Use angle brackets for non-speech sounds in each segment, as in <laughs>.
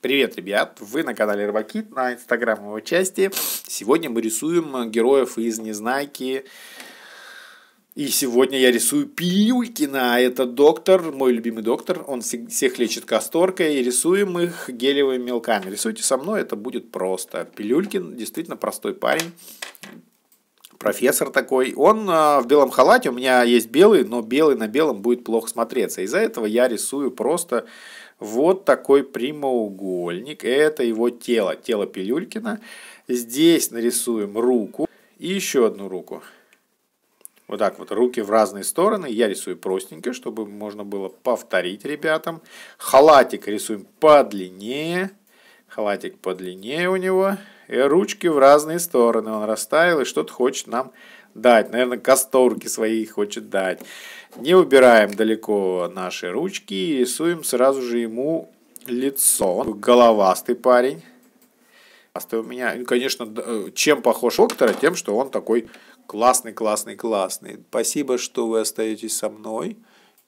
Привет, ребят! Вы на канале Рыбакит, на инстаграм его части. Сегодня мы рисуем героев из Незнайки. И сегодня я рисую Пилюлькина. Это доктор, мой любимый доктор. Он всех лечит касторкой. И рисуем их гелевыми мелками. Рисуйте со мной, это будет просто. Пилюлькин действительно простой парень профессор такой, он э, в белом халате, у меня есть белый, но белый на белом будет плохо смотреться. Из-за этого я рисую просто вот такой прямоугольник. Это его тело, тело Пилюлькина. Здесь нарисуем руку и еще одну руку. Вот так вот, руки в разные стороны. Я рисую простенько, чтобы можно было повторить ребятам. Халатик рисуем подлиннее. Халатик подлиннее у него. И э, ручки в разные стороны он расставил и что-то хочет нам рассказать дать. Наверное, касторки свои хочет дать. Не убираем далеко наши ручки и рисуем сразу же ему лицо. Он головастый парень. У меня, ну, конечно, э, чем похож доктора, тем, что он такой классный, классный, классный. Спасибо, что вы остаетесь со мной.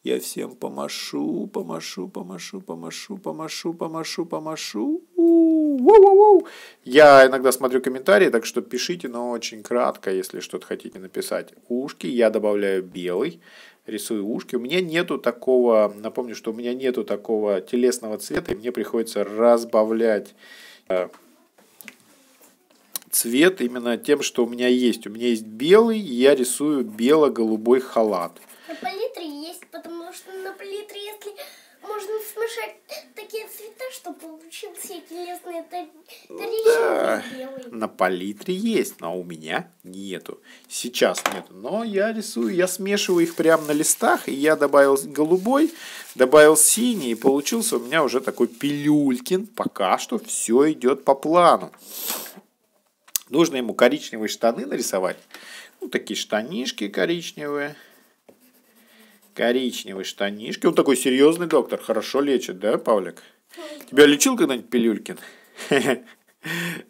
Я всем помашу, помашу, помашу, помашу, помашу, помашу, помашу. У-у-у-у. Я иногда смотрю комментарии, так что пишите, но очень кратко, если что-то хотите написать. Ушки я добавляю белый, рисую ушки. У меня нету такого, напомню, что у меня нету такого телесного цвета, и мне приходится разбавлять э, цвет именно тем, что у меня есть. У меня есть белый, и я рисую бело-голубой халат. На палитре есть, потому потому что на палитре, если можно смешать такие цвета, что получился телесный ну тарелочный да. белый. На палитре есть, но у меня нету. Сейчас нету. Но я рисую, я смешиваю их прямо на листах, и я добавил голубой, добавил синий, и получился у меня уже такой пилюлькин. Пока что все идет по плану. Нужно ему коричневые штаны нарисовать. Ну, такие штанишки коричневые коричневой штанишке. Он такой серьезный доктор, хорошо лечит, да, Павлик? Тебя лечил когда-нибудь Пилюлькин? <laughs>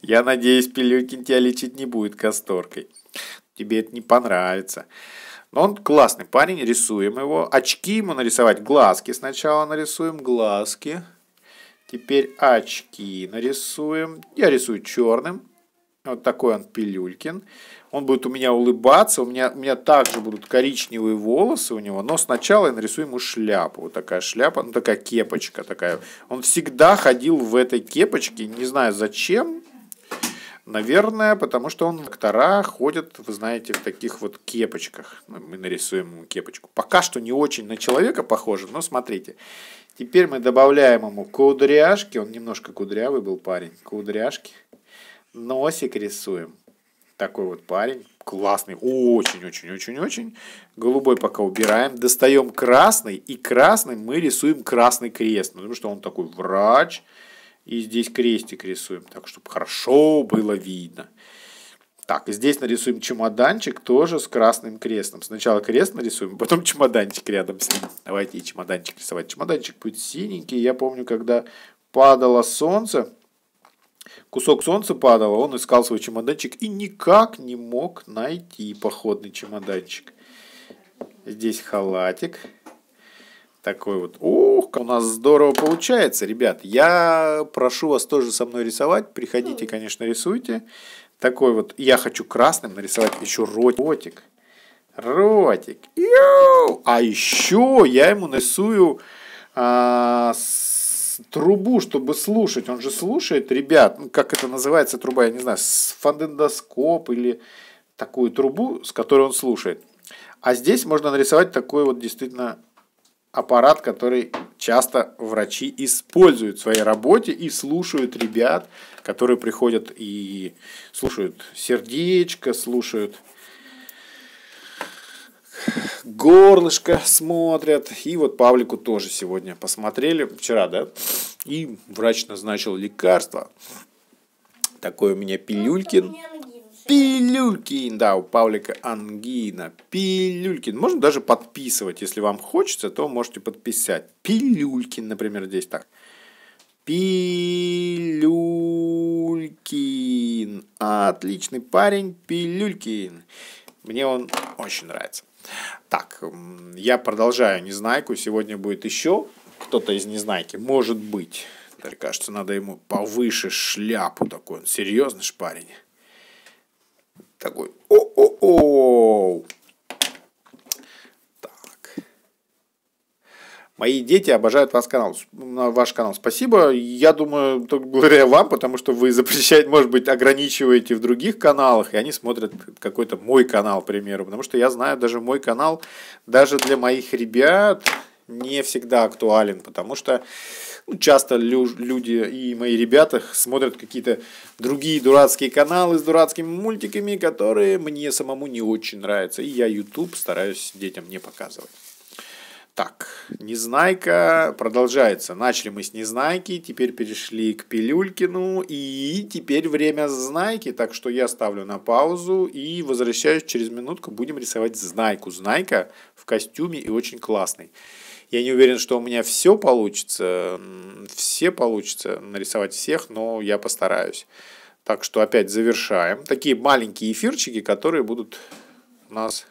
Я надеюсь, Пилюлькин тебя лечить не будет касторкой. Тебе это не понравится. Но он классный парень, рисуем его. Очки ему нарисовать, глазки сначала нарисуем, глазки. Теперь очки нарисуем. Я рисую черным. Вот такой он Пилюлькин. Он будет у меня улыбаться, у меня, у меня также будут коричневые волосы у него, но сначала я нарисую ему шляпу. Вот такая шляпа, ну такая кепочка такая. Он всегда ходил в этой кепочке, не знаю зачем, Наверное, потому что он доктора ходят, вы знаете, в таких вот кепочках. Ну, мы нарисуем ему кепочку. Пока что не очень на человека похоже, но смотрите. Теперь мы добавляем ему кудряшки. Он немножко кудрявый был парень. Кудряшки носик рисуем. Такой вот парень, классный, очень-очень-очень-очень. Голубой пока убираем. Достаем красный, и красным мы рисуем красный крест. Ну, потому что он такой врач. И здесь крестик рисуем, так, чтобы хорошо было видно. Так, и здесь нарисуем чемоданчик тоже с красным крестом. Сначала крест нарисуем, а потом чемоданчик рядом с ним. Давайте и чемоданчик рисовать. Чемоданчик будет синенький. Я помню, когда падало солнце, Кусок солнца падало, а он искал свой чемоданчик и никак не мог найти походный чемоданчик. Здесь халатик. Такой вот. Ух, у нас здорово получается, ребят. Я прошу вас тоже со мной рисовать. Приходите, конечно, рисуйте. Такой вот. Я хочу красным нарисовать еще ротик. Ротик. Йоу! А еще я ему нарисую а, с трубу, чтобы слушать. Он же слушает ребят, ну, как это называется труба, я не знаю, с или такую трубу, с которой он слушает. А здесь можно нарисовать такой вот действительно аппарат, который часто врачи используют в своей работе и слушают ребят, которые приходят и слушают сердечко, слушают горлышко смотрят. И вот Павлику тоже сегодня посмотрели, вчера, да? И врач назначил лекарство. Такой у меня пилюлькин. Пилюлькин, да, у Павлика ангина. Пилюлькин. Можно даже подписывать, если вам хочется, то можете подписать. Пилюлькин, например, здесь так. Пилюлькин. Отличный парень, Пилюлькин. Мне он очень нравится. Так, я продолжаю Незнайку. Сегодня будет еще кто-то из Незнайки. Может быть. Мне кажется, надо ему повыше шляпу такой. Он серьезный ж парень. Такой. О-о-о! Мои дети обожают вас канал, ваш канал. Спасибо. Я думаю, только благодаря вам, потому что вы запрещаете, может быть, ограничиваете в других каналах, и они смотрят какой-то мой канал, к примеру. Потому что я знаю, даже мой канал, даже для моих ребят не всегда актуален, потому что ну, часто люди и мои ребята смотрят какие-то другие дурацкие каналы с дурацкими мультиками, которые мне самому не очень нравятся. И я YouTube стараюсь детям не показывать. Так, Незнайка продолжается. Начали мы с Незнайки, теперь перешли к Пилюлькину, и теперь время Знайки, так что я ставлю на паузу и возвращаюсь через минутку, будем рисовать Знайку. Знайка в костюме и очень классный. Я не уверен, что у меня все получится, все получится нарисовать всех, но я постараюсь. Так что опять завершаем. Такие маленькие эфирчики, которые будут у нас